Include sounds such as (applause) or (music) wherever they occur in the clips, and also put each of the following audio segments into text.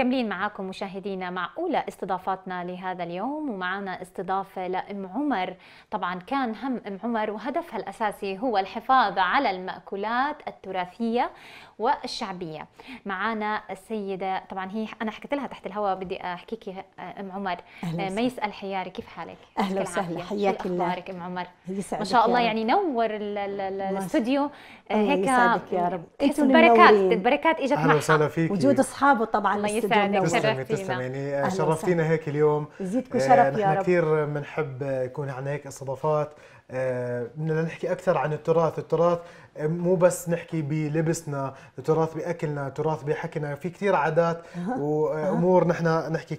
مكملين معاكم مشاهدينا مع أولى استضافاتنا لهذا اليوم ومعنا استضافة لأم عمر طبعا كان هم أم عمر وهدفها الأساسي هو الحفاظ على المأكولات التراثية والشعبيه معانا السيده طبعا هي انا حكيت لها تحت الهواء بدي احكيك آه، ام عمر آه، يسال حياري كيف حالك اهلا وسهلا حياك الله اخبارك ام عمر ما شاء الله يعني نور الاستوديو آه، هيك يسعدك يا رب انتم البركات البركات اجت معها اهلا وسهلا فيك وجود اصحابه طبعا الله يسعدك تسلمي تسلمي يعني شرفتينا هيك اليوم يزيدكم شرف يا رب نحن كثير بنحب يكون عندنا هيك استضافات بدنا نحكي اكثر عن التراث التراث مو بس نحكي بلبسنا تراث باكلنا تراث بحكينا في كثير عادات (laughs) وامور نحن نحكي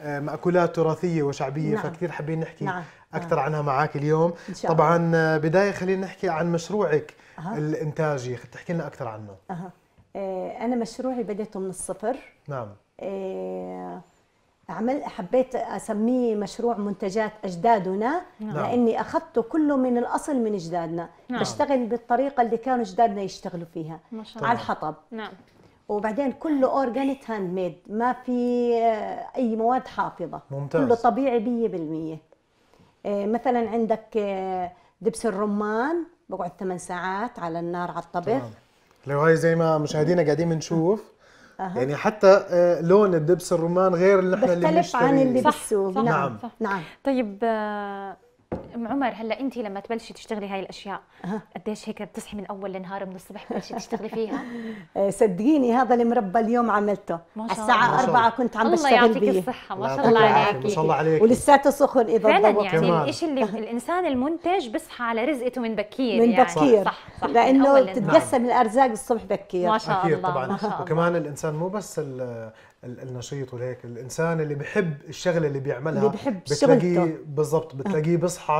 كمأكولات آه، تراثيه وشعبيه نعم. فكثير حابين نحكي نعم. اكثر نعم. عنها معك اليوم طبعا آه، بدايه خلينا نحكي عن مشروعك أه. الانتاجي تحكي لنا اكثر عنه أه. انا مشروعي بديته من الصفر نعم أه. عمل حبيت اسميه مشروع منتجات اجدادنا نعم. نعم. لاني اخذته كله من الاصل من اجدادنا نعم. بشتغل بالطريقه اللي كانوا اجدادنا يشتغلوا فيها ما شاء الله. على الحطب نعم وبعدين كله اورجانيك هاند ميد ما في آه، اي مواد حافظه ممتاز. كله طبيعي 100% آه، مثلا عندك آه، دبس الرمان بقعد 8 ساعات على النار على الطبخ لو هاي زي ما مشاهدينا قاعدين بنشوف أه. يعني حتى آه، لون الدبس الرمان غير اللي احنا اللي بنشتريه عن اللي صح. نعم صح. نعم طيب آه، ام عمر هلا انت لما تبلشي تشتغلي هاي الاشياء قديش هيك بتصحي من اول النهار من الصبح بتبلشي تشتغلي فيها (laughs) إيه، صدقيني هذا المربى اليوم عملته ما شاء الله الساعه 4 كنت عم بشتغل الله يعطيك الصحه ما شاء الله عليك ما شاء الله عليك ولساته سخن اذا فعلا يعني الشيء اللي (laughs) الانسان المنتج بصحى على رزقته من بكير من يعني بكير صح صح لانه بتتقسم الارزاق الصبح بكير ما شاء الله طبعا وكمان الانسان مو بس النشيط وهيك الانسان اللي بحب الشغله اللي بيعملها اللي بحب بتلاقيه بالضبط آه. بتلاقيه بيصحى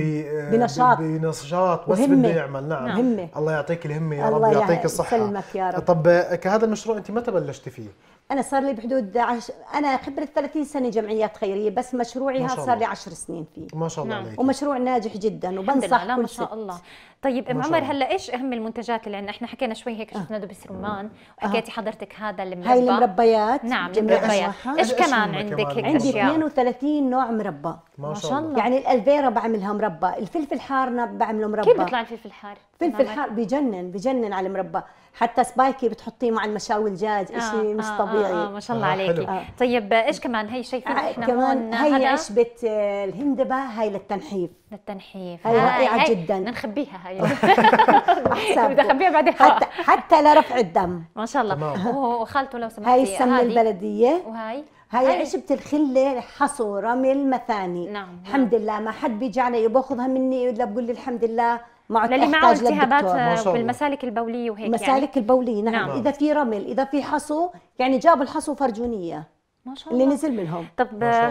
آه، بنشاط بنشاط بس بده يعمل نعم, مهمة. نعم. الله يعطيك الهمه يا رب يعطيك الصحه يسلمك يا رب طب كهذا المشروع انت متى بلشتي فيه؟ انا صار لي بحدود عش... انا خبره 30 سنه جمعيات خيريه بس مشروعي هذا صار لي 10 سنين فيه ما شاء الله نعم. عليك ومشروع ناجح جدا وبنصح كل ما شاء الله طيب ام عمر هلا ايش اهم المنتجات اللي عندنا احنا حكينا شوي هيك شفنا آه. دبس رمان آه. وحكيتي حضرتك هذا المربى هاي المربيات نعم المربيات ايش كمان عندك هيك عندي 32 نوع مربى ما شاء الله يعني الالفيرا بعملها مربى الفلفل الحار بعمله مربى كيف بيطلع الفلفل حار فلفل حار بجنن بجنن على المربى حتى سبايكي بتحطيه مع المشاوي الجاج آه، شيء آه مش طبيعي آه آه ما شاء الله آه عليكي آه. طيب ايش كمان هي شايفين آه احنا كمان هي عشبه الهندبه هاي للتنحيف للتنحيف هاي رائعه جدا نخبيها هاي ايوه (laughs) احسن بتخبيها بعدين حتى حتى لرفع الدم ما شاء الله وخالته لو سمحتي هاي السمنه البلديه وهاي هاي عشبة الخلة حصو رمل مثاني نعم،, نعم الحمد لله ما حد بيجي علي وباخذها مني الا بقول لي الحمد لله ما عدت للي معه التهابات بالمسالك البولية وهيك المسالك يعني. البولية نعم, نعم. إذا في رمل إذا في حصو يعني جابوا الحصو فرجونية ما شاء الله اللي نزل منهم طب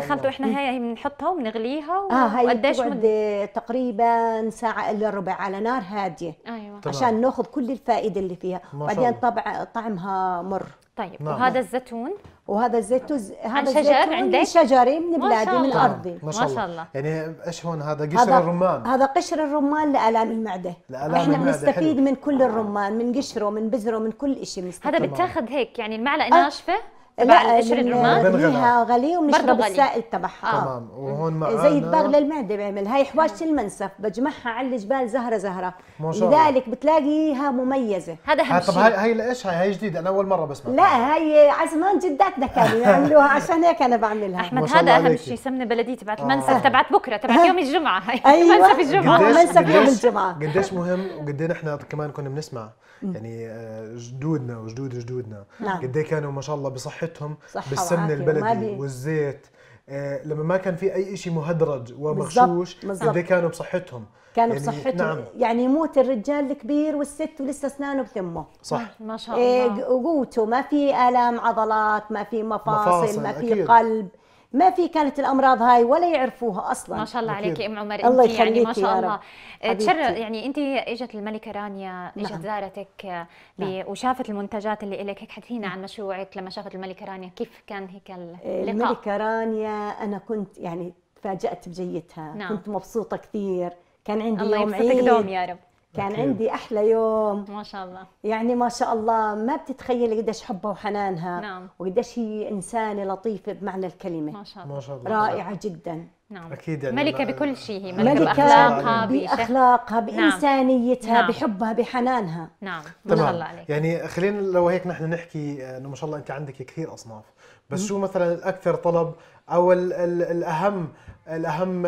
خلطوا احنا هاي بنحطها وبنغليها و... اه هاي وقديش مد... تقريبا ساعه الا ربع على نار هاديه ايوه طبعا. عشان ناخذ كل الفائده اللي فيها بعدين طبع طعمها مر طيب نعم. وهذا الزيتون وهذا الزيتون هذا عن شجر عندك؟ شجري من بلادي من ارضي ما شاء الله, ما شاء الله. يعني ايش هون هذا قشر هذا الرمان هذا قشر الرمان لالام المعده لألام احنا بنستفيد من كل الرمان من قشره من بذره من كل شيء هذا بتاخذ هيك يعني المعلقه آه. ناشفه لا القشر الرمان ليها غلي وبنشرب السائل تبعها آه. تمام وهون معنا زي الدباغ للمعده بعمل هاي حواشه آه. المنسف بجمعها على الجبال زهره زهره ما شاء الله لذلك بتلاقيها مميزه هذا اهم شيء طب هاي هاي ايش هاي هاي جديده انا اول مره بسمع لا هاي على زمان جداتنا كانوا يعملوها (laughs) عشان هيك انا بعملها احمد هذا اهم شيء سمنه بلديه تبعت المنسف آه. تبعت بكره تبعت أه. يوم الجمعه هاي (laughs) أيوة. منسف الجمعه منسف يوم الجمعه قديش مهم وقد احنا إيه كمان كنا بنسمع يعني آه، جدودنا وجدود جدودنا نعم. قد إيه كانوا ما شاء الله بصحه حياتهم بالسمن البلدي والزيت آه، لما ما كان في اي شيء مهدرج ومغشوش قد كانوا بصحتهم كانوا يعني بصحتهم نعم. يعني يموت الرجال الكبير والست ولسه اسنانه بتمه صح ما شاء إيه، الله قوته ما في الام عضلات ما في مفاصل, مفاصل ما في قلب ما في كانت الامراض هاي ولا يعرفوها اصلا ما شاء الله عليك ام عمر الله انت يعني ما شاء الله أه، تشرف يعني انت اجت الملكه رانيا اجت نعم. زارتك أه، نعم. وشافت المنتجات اللي لك هيك حكينا نعم. عن مشروعك لما شافت الملكه رانيا كيف كان هيك أه، اللقاء الملكه رانيا انا كنت يعني تفاجات بجيتها نعم. كنت مبسوطه كثير كان عندي الله يوم عيد دوم يا رب كان أكيد. عندي احلى يوم ما شاء الله يعني ما شاء الله ما بتتخيلي قديش حبها وحنانها نعم وقديش هي انسانه لطيفه بمعنى الكلمه ما شاء الله ما شاء الله رائعه جدا نعم اكيد يعني ملكه بكل شيء هي ملكه باخلاقها باخلاقها نعم. بانسانيتها نعم. بحبها بحنانها نعم ما شاء الله عليك يعني خلينا لو هيك نحن نحكي آه، انه ما شاء الله انت عندك كثير اصناف بس شو مثلا الاكثر طلب او ال ال الاهم الاهم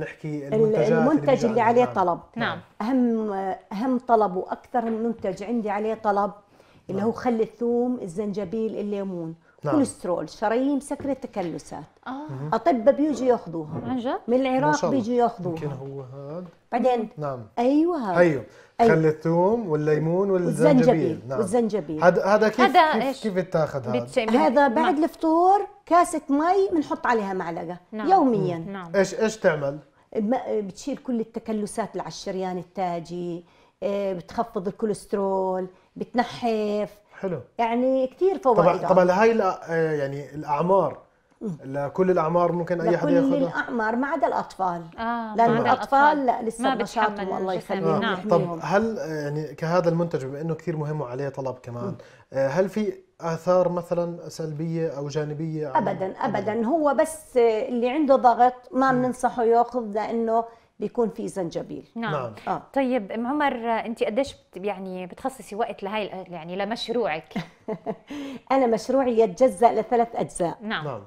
نحكي المنتجات المنتج اللي, اللي عليه طلب نعم اهم اهم طلب واكثر منتج عندي عليه طلب اللي نعم. هو خل الثوم الزنجبيل الليمون نعم. كوليسترول شرايين مسكره تكلسات آه. اطباء بيجوا ياخذوها من العراق بيجوا ياخذوها يمكن هو هذا بعدين نعم ايوه هذا ايوه أيوة. خل الثوم والليمون والزنجبيل والزنجبيل نعم. والزنجبيل هذا هذا كيف هذا كيف, كيف, كيف اتاخذ هذا؟ هذا بعد الفطور كاسه مي بنحط عليها معلقه نعم. يوميا نعم. ايش ايش تعمل بتشيل كل التكلسات اللي على الشريان التاجي آه، بتخفض الكوليسترول بتنحف حلو يعني كثير فوائد طبعا طبعا هاي آه، يعني الاعمار لكل الاعمار ممكن اي حد ياخذها لكل الاعمار ما عدا الاطفال آه لان الاطفال لا لسه بتحمل الله يخليهم نعم. طب هل آه، يعني كهذا المنتج بما انه كثير مهم وعليه طلب كمان هل في اثار مثلا سلبيه او جانبيه ابدا ابدا هو بس اللي عنده ضغط ما بننصحه ياخذ لانه بيكون في زنجبيل نعم, نعم. آه. طيب ام عمر انت قديش يعني بتخصصي وقت لهي يعني لمشروعك (laughs) انا مشروعي يتجزا لثلاث اجزاء نعم, نعم.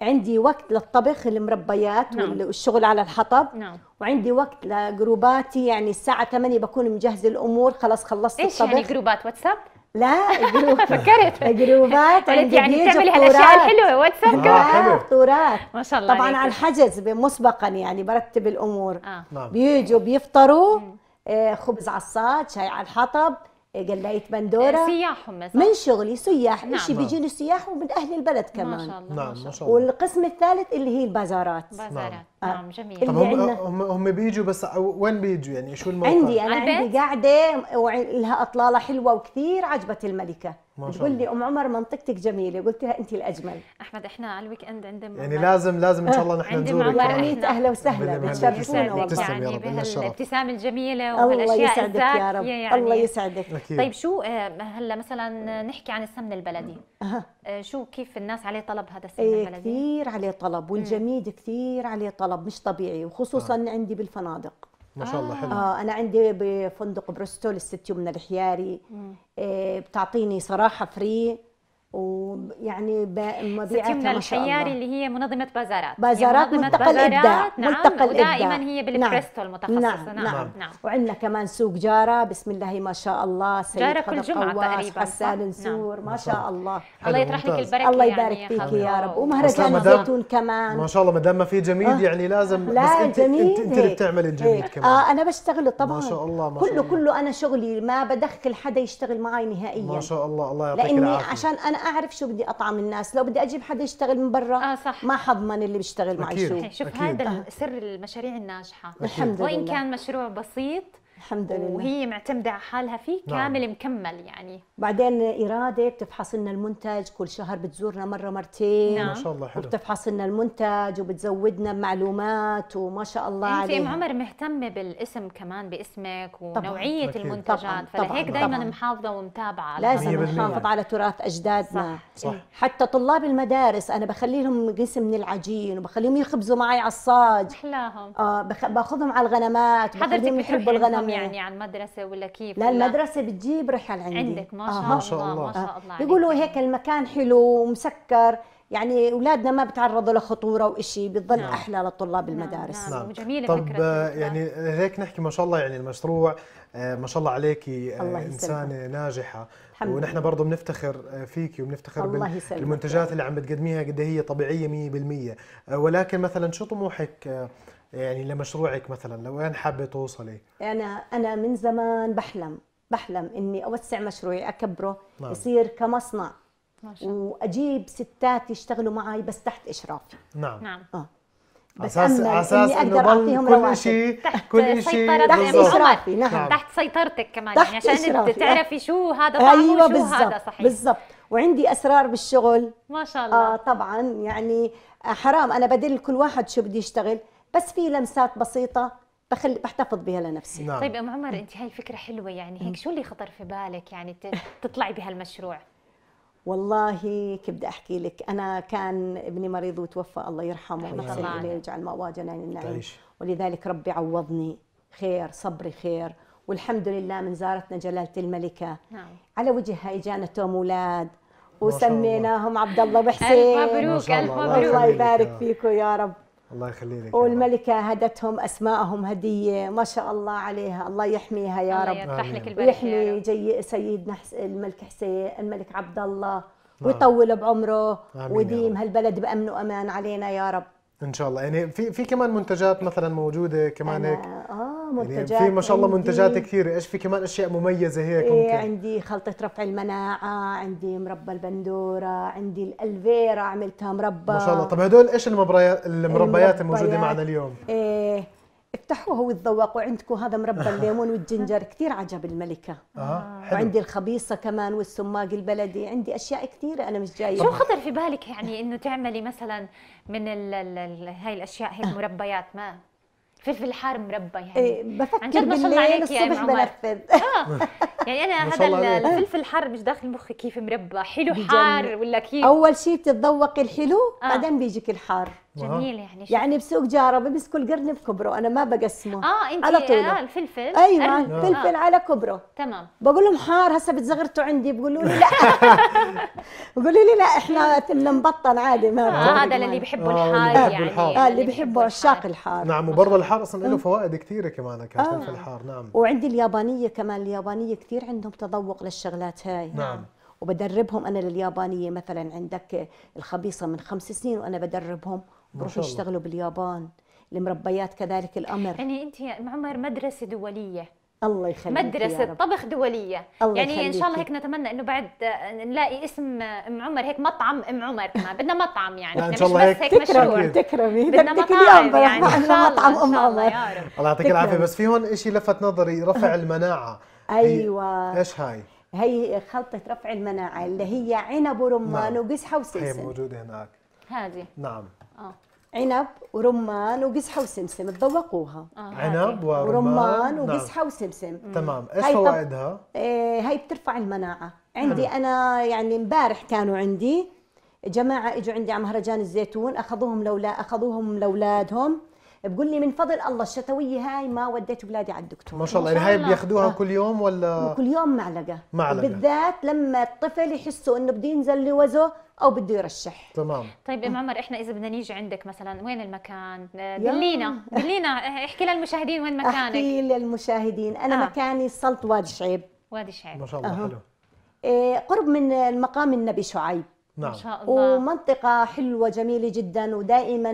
عندي وقت للطبخ المربيات نعم. والشغل على الحطب نعم. وعندي وقت لجروباتي يعني الساعة 8 بكون مجهزة الأمور خلاص خلصت إيش يعني الطبخ إيش يعني جروبات واتساب؟ لا جروب فكرت (laughs) جروبات يعني تعملي هالاشياء الحلوه واتساب آه، آه، كمان فطورات ما شاء الله طبعا على الحجز مسبقا يعني برتب الامور آه. نعم. بيجوا بيفطروا آه، خبز عصاد شاي على الحطب قلايه بندوره سياحهم مثلا من شغلي سياح نعم. مشي بيجيني سياح ومن اهل البلد كمان ما شاء الله نعم ما شاء الله والقسم الثالث اللي هي البازارات بازارات نعم, نعم آه. جميل طب هم هم بيجوا بس وين بيجوا يعني شو الموقع عندي انا عندي قاعده ولها اطلاله حلوه وكثير عجبت الملكه تقول لي ام عمر منطقتك جميله قلت لها انت الاجمل احمد احنا على الويك اند عندنا يعني لازم لازم ان شاء الله نحن نزورك عندنا اهلا وسهلا بتشرفونا والله يعني بهالابتسامه الجميله وهالاشياء الله يسعدك يا رب يعني الله يسعدك أكيد. طيب شو آه، هلا مثلا نحكي عن السمن البلدي أه. شو كيف الناس عليه طلب هذا السمن إيه البلدي كثير عليه طلب والجميد كثير عليه طلب مش طبيعي وخصوصا عندي بالفنادق ما شاء الله حلو آه انا عندي بفندق برستول الست يمنى الحياري آه بتعطيني صراحه فري ويعني مبيعات من الحياري اللي هي منظمه بازارات بازارات يعني منظمة ملتقى بازارات الابداع نعم ملتقى الابداع ودائما هي بالبريستو نعم المتخصصه نعم نعم, نعم. نعم. وعندنا كمان سوق جاره بسم الله ما شاء الله سيد جاره كل جمعه تقريبا حسان نسور نعم. ما نعم. شاء الله الله يطرح لك البركه الله يعني يبارك يعني فيك يا رب ومهرجان الزيتون كمان ما شاء الله ما دام ما في جميل آه. يعني لازم لا بس انت انت, انت اللي بتعمل الجميل إيه. كمان اه انا بشتغل طبعا ما شاء الله كله كله انا شغلي ما بدخل حدا يشتغل معي نهائيا ما شاء الله الله يعطيك العافيه لاني عشان انا اعرف شو بدي اطعم الناس لو بدي اجيب حدا يشتغل من برا آه صح. ما حضمن اللي بيشتغل معي شو شوف أكيد. هذا أه. سر المشاريع الناجحه الحمد لله وان كان مشروع بسيط الحمد لله وهي معتمده على حالها فيه نعم. كامل مكمل يعني بعدين اراده بتفحص لنا المنتج كل شهر بتزورنا مره مرتين نعم. ما شاء الله حلو وبتفحص لنا المنتج وبتزودنا بمعلومات وما شاء الله انت ام عمر مهتمه بالاسم كمان باسمك ونوعيه طبعًا. المنتجات طبعًا. فلهيك دائما محافظه ومتابعه لازم نحافظ على تراث اجدادنا صح. صح. إيه. حتى طلاب المدارس انا بخلي لهم قسم من العجين وبخليهم يخبزوا معي على الصاج احلاهم اه بخ... باخذهم على الغنمات حضرتك يحبوا الغنمات يعني عن يعني مدرسه ولا كيف لا المدرسه بتجيب رحل عندي عندك ما شاء, آه. ما شاء الله, الله ما شاء الله آه. بيقولوا هيك المكان حلو ومسكر يعني اولادنا ما بتعرضوا لخطوره وإشي بتضل نعم. احلى لطلاب نعم. المدارس نعم. نعم. جميله طب فكره يعني هيك نحكي ما شاء الله يعني المشروع آه، ما شاء الله عليكي آه، الله انسانه ناجحه الحمد ونحن برضه بنفتخر آه، فيكي وبنفتخر بالمنتجات اللي عم بتقدميها قد إيه هي طبيعيه 100% ولكن مثلا شو طموحك يعني لمشروعك مثلا لوين حابه توصلي انا انا من زمان بحلم بحلم اني اوسع مشروعي اكبره نعم. يصير كمصنع ماشا. واجيب ستات يشتغلوا معي بس تحت اشرافي نعم نعم اه بس اساس اساس انه اعطيهم كل شيء كل شيء تحت اشرافي نعم تحت سيطرتك كمان يعني تحت يعني عشان إشرافي. تعرفي شو هذا طعمه أيوة وشو هذا صحيح بالضبط وعندي اسرار بالشغل ما شاء آه، الله آه طبعا يعني آه، حرام انا بدل كل واحد شو بده يشتغل بس في لمسات بسيطه بخلي بحتفظ بها لنفسي نعم. طيب ام عمر انت هاي الفكره حلوه يعني هيك شو اللي خطر في بالك يعني تطلعي بهالمشروع والله كيف بدي احكي لك انا كان ابني مريض وتوفى الله يرحمه ويحسن اليه ويجعل مأواه جنان النعيم ولذلك ربي عوضني خير صبري خير والحمد لله من زارتنا جلالة الملكة نعم. على وجهها اجانا توم اولاد وسميناهم عبد الله وحسين الف مبروك الف مبروك الله يبارك فيكم يا رب الله يخلي لك والملكه هدتهم اسماءهم هديه ما شاء الله عليها الله يحميها يا الله رب يفتح لك ويحمي جي سيدنا الملك حسين الملك عبد الله آه. ويطول بعمره ويديم هالبلد بامن وامان علينا يا رب ان شاء الله يعني في في كمان منتجات مثلا موجوده كمان هيك اه منتجات يعني في ما شاء الله منتجات كثيره ايش في كمان اشياء مميزه هيك إيه، ممكن إيه عندي خلطه رفع المناعه عندي مربى البندوره عندي الالفيرا عملتها مربى ما شاء الله طب هدول ايش المبريات المربيات المربيات الموجوده معنا اليوم ايه افتحوه وتذوقوا عندكم هذا مربى (laughs) الليمون والجنجر كثير عجب الملكه آه. آه. وعندي الخبيصه كمان والسماق البلدي عندي اشياء كثيره انا مش جايه شو خطر في بالك يعني انه تعملي مثلا من ال ال هاي الاشياء هيك مربيات ما فلفل حار مربى يعني إيه بفكر عن جد ما شاء الله عليك يا الصبح بنفذ آه. (laughs) يعني انا هذا الفلفل الحار مش داخل مخي كيف مربى حلو حار ولا كيف اول شيء بتتذوقي الحلو آه. بعدين بيجيك الحار جميل يعني شكرا. يعني بسوق جاره بمسك القرن بكبره انا ما بقسمه اه انت على طوله آه الفلفل ايوه فلفل آه. على كبره تمام بقول لهم حار هسه بتزغرتوا عندي بقولوا لي لا (laughs) بقولوا لي لا احنا مبطن عادي ما آه هذا آه، يعني. آه، اللي بيحبوا الحار آه يعني آه اللي بيحبوا عشاق الحار نعم وبرضه الحار اصلا له آه. فوائد كثيره كمان كالفلفل الحار نعم وعندي اليابانيه كمان اليابانيه كثير عندهم تذوق للشغلات هاي نعم, نعم. وبدربهم انا لليابانيه مثلا عندك الخبيصه من خمس سنين وانا بدربهم بروحوا يشتغلوا باليابان المربيات كذلك الامر يعني انت يا ام عمر مدرسه دوليه الله يخليك مدرسة يا رب. طبخ دولية الله يعني إن شاء الله هيك نتمنى إنه بعد نلاقي اسم أم عمر هيك مطعم أم عمر كمان بدنا مطعم يعني إن يعني شاء الله هيك, هيك تكرمي تكرمي بدنا مطعم يعني شاء مطعم أم عمر الله يعطيك العافية بس في هون شيء لفت نظري رفع (laughs) المناعة أيوة إيش هاي؟ هي خلطة رفع المناعة اللي هي عنب ورمان نعم. وقزحة وسلسل هي موجودة هناك هذه نعم آه. عنب ورمان وقزحه وسمسم تذوقوها آه. عنب ورمان, ورمان وقزحه نعم. وسمسم تمام ايش فوائدها إيه، هاي بترفع المناعه عندي حلو. انا يعني امبارح كانوا عندي جماعه اجوا عندي على مهرجان الزيتون اخذوهم لولا اخذوهم لاولادهم بقول لي من فضل الله الشتويه هاي ما وديت اولادي على الدكتور ما شاء الله يعني هاي بياخذوها آه. كل يوم ولا كل يوم معلقه معلقه بالذات لما الطفل يحسوا انه بده ينزل لوزه او بده يرشح تمام طيب ام عمر احنا اذا بدنا نيجي عندك مثلا وين المكان دلينا دلينا احكي للمشاهدين وين مكانك احكي للمشاهدين انا آه. مكاني سلط وادي شعيب وادي شعيب ما شاء الله أه. حلو إيه قرب من المقام النبي شعيب نعم ما شاء الله ومنطقه حلوه جميله جدا ودائما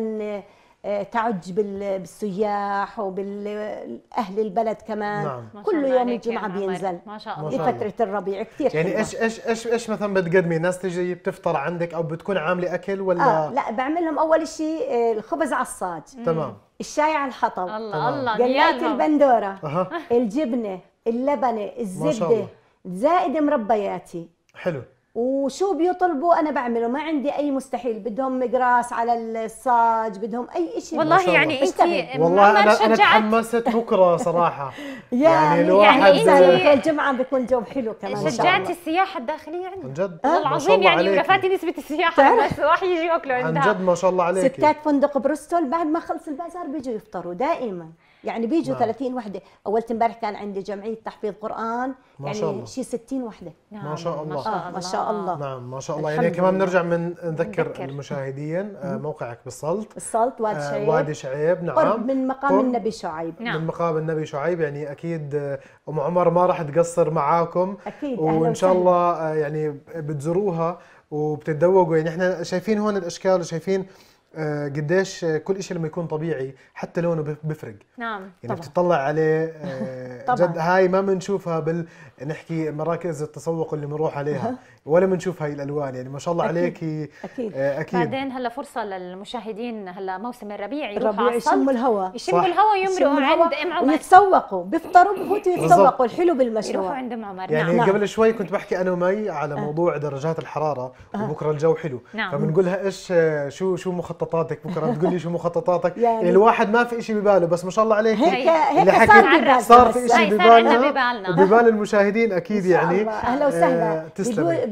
آه، تعج بالسياح وبالاهل البلد كمان نعم. كل يوم الجمعه بينزل ما شاء الله لفتره الربيع كثير يعني ايش ايش ايش ايش مثلا بتقدمي ناس تجي بتفطر عندك او بتكون عامله اكل ولا آه لا بعمل لهم اول شيء آه، الخبز على الصاج تمام الشاي على الحطب الله الله قلات البندوره أه. الجبنه اللبنه الزبده زائد مربياتي حلو وشو بيطلبوا انا بعمله ما عندي اي مستحيل بدهم مقراس على الصاج بدهم اي شيء والله يعني انت والله انا انا تحمست بكره صراحه (laughs) يعني الواحد يعني انت الجمعه بيكون جو حلو كمان شجعت السياحه الداخليه عندنا عن جد والله العظيم يعني كفاتي نسبه السياحه بس راح يجي ياكلوا عندها عن جد ما شاء الله عليك ستات فندق بروستول بعد ما خلص البازار بيجوا يفطروا دائما يعني بيجوا نعم. 30 وحده اول امبارح كان عندي جمعيه تحفيظ قران ما يعني شاء الله. شيء 60 وحده نعم. ما شاء الله ما شاء الله, آه ما شاء الله. نعم ما شاء الله يعني كمان بنرجع من نذكر, المشاهدين آه، موقعك بالسلط بالسلط آه، وادي شعيب آه وادي شعيب نعم قرب من مقام قرب النبي شعيب نعم. من مقام النبي شعيب يعني اكيد آه، ام عمر ما راح تقصر معاكم اكيد وان شاء الله يعني بتزوروها وبتتذوقوا يعني احنا شايفين هون الاشكال وشايفين آه، قديش كل شيء لما يكون طبيعي حتى لونه بفرق نعم يعني طبعا. بتطلع عليه آه، (laughs) جد هاي ما بنشوفها بال نحكي مراكز التسوق اللي بنروح عليها (laughs) ولا بنشوف هاي الالوان يعني ما شاء الله أكيد. عليك اكيد آه، اكيد بعدين هلا فرصه للمشاهدين هلا موسم الربيع الربيع يشموا الهواء يشموا الهواء ويمرقوا عند ام عمر ويتسوقوا بيفطروا بفوتوا يتسوقوا الحلو بالمشروع يروحوا عند ام عمر يعني نعم. قبل شوي كنت بحكي انا ومي على أه. موضوع درجات الحراره أه. وبكره الجو حلو نعم. فبنقول لها ايش آه، شو شو مخططاتك بكره بتقول لي شو مخططاتك يعني الواحد ما في شيء بباله بس ما شاء الله عليك هيك هيك حكيت صار في شيء ببالنا ببال المشاهدين اكيد يعني اهلا وسهلا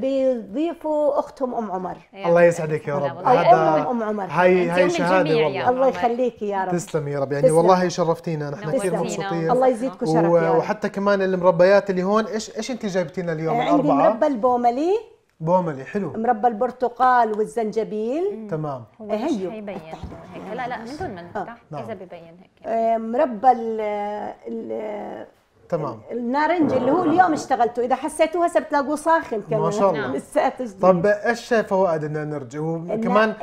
بيضيفوا اختهم ام عمر الله يسعدك يا رب هذا ام عمر هاي هاي شهاده والله الله يخليك يا رب تسلمي يا رب يعني تسلم. والله شرفتينا نحن نعم، كثير مبسوطين الله يزيدكم شرف و... وحتى كمان المربيات اللي هون ايش ايش انت جايبتي لنا اليوم عندي الاربعه عندي مربى البوملي بوملي حلو مربى البرتقال والزنجبيل تمام هو إيه، مش حيبين هيك لا لا من دون ما نفتح نعم. اذا ببين هيك آه، مربى تمام النارنجي اللي هو اليوم اشتغلته اذا حسيتوه هسه بتلاقوه ساخن كمان ما شاء الله (laughs) لساته جديد طب ايش فوائد النارنجي هو كمان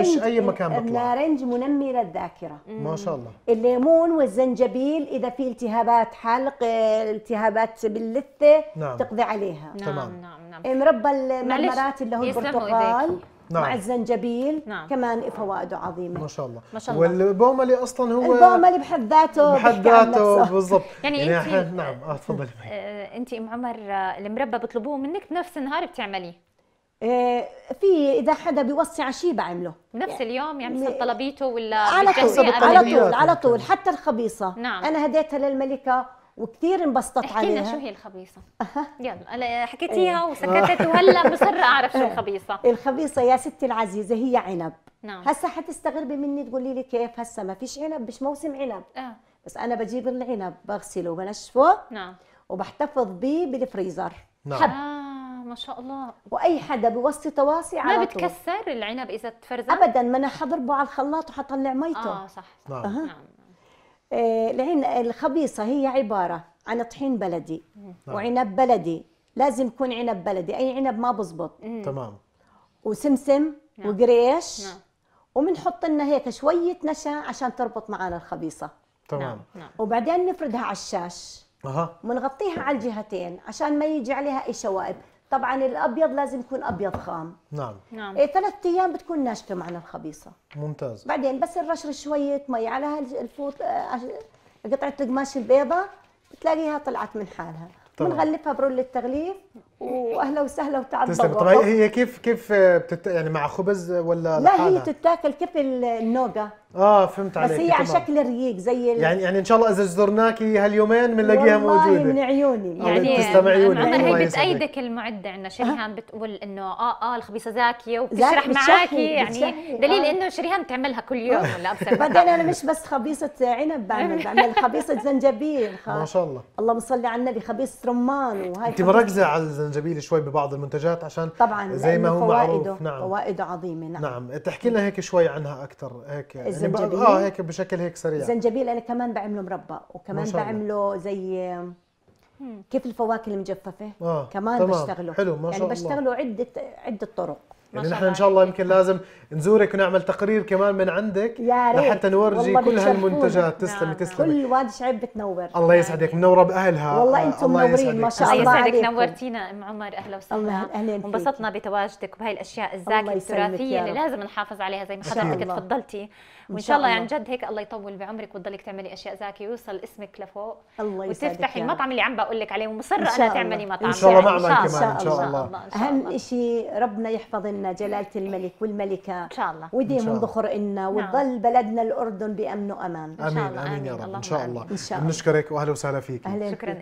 مش اي مكان بطلع النارنج منمي للذاكره ما شاء الله الليمون والزنجبيل اذا في التهابات حلق التهابات باللثه نعم. تقضي عليها نعم تمام نعم نعم, نعم. إيه، مربى المرمرات اللي هو البرتقال نعم. مع الزنجبيل نعم. كمان فوائده عظيمه ما شاء الله ما شاء الله والبوملي اصلا هو البوملي بحد ذاته بحد ذاته بالضبط (laughs) يعني, يعني انت نعم اه تفضلي معي (laughs) آه، انت ام عمر آه، المربى بيطلبوه منك بنفس النهار بتعمليه آه، في اذا حدا بيوصي على شيء بعمله نفس يعني اليوم يعني حسب طلبيته ولا على طول على طول على طول حتى الخبيصه نعم. انا هديتها للملكه وكثير انبسطت عليها احكي لنا شو هي الخبيصه يلا انا حكيتيها إيه. وسكتت (laughs) وهلا بصر اعرف شو الخبيصه الخبيصه يا ستي العزيزه هي عنب نعم هسه حتستغربي مني تقولي لي كيف هسه ما فيش عنب مش موسم عنب آه. بس انا بجيب العنب بغسله وبنشفه نعم وبحتفظ به بالفريزر نعم حب. آه ما شاء الله واي حدا بوصي تواصي على ما بتكسر العنب اذا تفرزت ابدا ما انا حضربه على الخلاط وحطلع ميته اه صح, صح. نعم, آه. نعم. العين آه، الخبيصه هي عباره عن طحين بلدي وعنب بلدي لازم يكون عنب بلدي اي عنب ما بزبط تمام وسمسم نعم. وقريش نعم. وبنحط لنا هيك شويه نشا عشان تربط معنا الخبيصه تمام نعم،, نعم. وبعدين نفردها على الشاش اها ونغطيها على الجهتين عشان ما يجي عليها اي شوائب طبعا الابيض لازم يكون ابيض خام نعم نعم إيه ثلاث ايام بتكون ناشفه معنا الخبيصه ممتاز بعدين بس نرشرش شويه مي على هالفوط قطعه القماش البيضة بتلاقيها طلعت من حالها بنغلفها برول التغليف واهلا وسهلا وتعال طبعا طيب، هي كيف كيف بتت... يعني مع خبز ولا لا لحالة. هي تتاكل كيف النوغا اه فهمت عليك بس هي على شكل ريق زي ال... يعني يعني ان شاء الله اذا زرناكي هاليومين بنلاقيها موجوده والله من عيوني آه، يعني تسلم عيوني عمر هي بتأيدك المعده عندنا شريهان آه. بتقول انه اه اه الخبيصه زاكيه وبتشرح معاكي يعني دليل آه. انه شريهان بتعملها كل يوم آه. ولا ابصر بعدين انا مش بس خبيصه عنب بعمل (laughs) بعمل خبيصه زنجبيل ما شاء الله اللهم صل على النبي خبيصه رمان وهي انت مركزه على الزنجبيل شوي ببعض المنتجات عشان طبعا زي ما هو معروف نعم فوائد عظيمه نعم نعم تحكي لنا هيك شوي عنها اكثر هيك يعني الزنجبيل يعني اه هيك بشكل هيك سريع الزنجبيل انا كمان بعمله مربى وكمان بعمله زي كيف الفواكه المجففه آه. كمان تمام. بشتغله حلو ما يعني شاء يعني الله. بشتغله عده عده طرق يعني نحن ان شاء الله يمكن لازم نزورك ونعمل تقرير كمان من عندك يا ريت لحتى نورجي كل هالمنتجات تسلمي نعم. تسلمي كل وادي شعيب بتنور الله يسعدك يعني. منوره باهلها والله آه، انتم منورين ما شاء الله الله يسعدك نورتينا ام عمر اهلا وسهلا انبسطنا بتواجدك وبهي الاشياء الزاكيه التراثيه اللي لازم نحافظ عليها زي ما حضرتك تفضلتي وان شاء الله عن يعني جد هيك الله يطول بعمرك وتضلك تعملي اشياء زاكي ويوصل اسمك لفوق الله يسعدك وتفتحي المطعم اللي عم بقول لك عليه ومصره انا تعملي مطعم ان شاء الله يعني معنا كمان ان شاء الله اهم شيء ربنا يحفظ لنا جلاله الملك والملكه ان شاء الله وديم ذخر لنا وتضل بلدنا الاردن بامن وامان امين امين يا رب ان شاء الله بنشكرك واهلا وسهلا فيك شكرا شكرا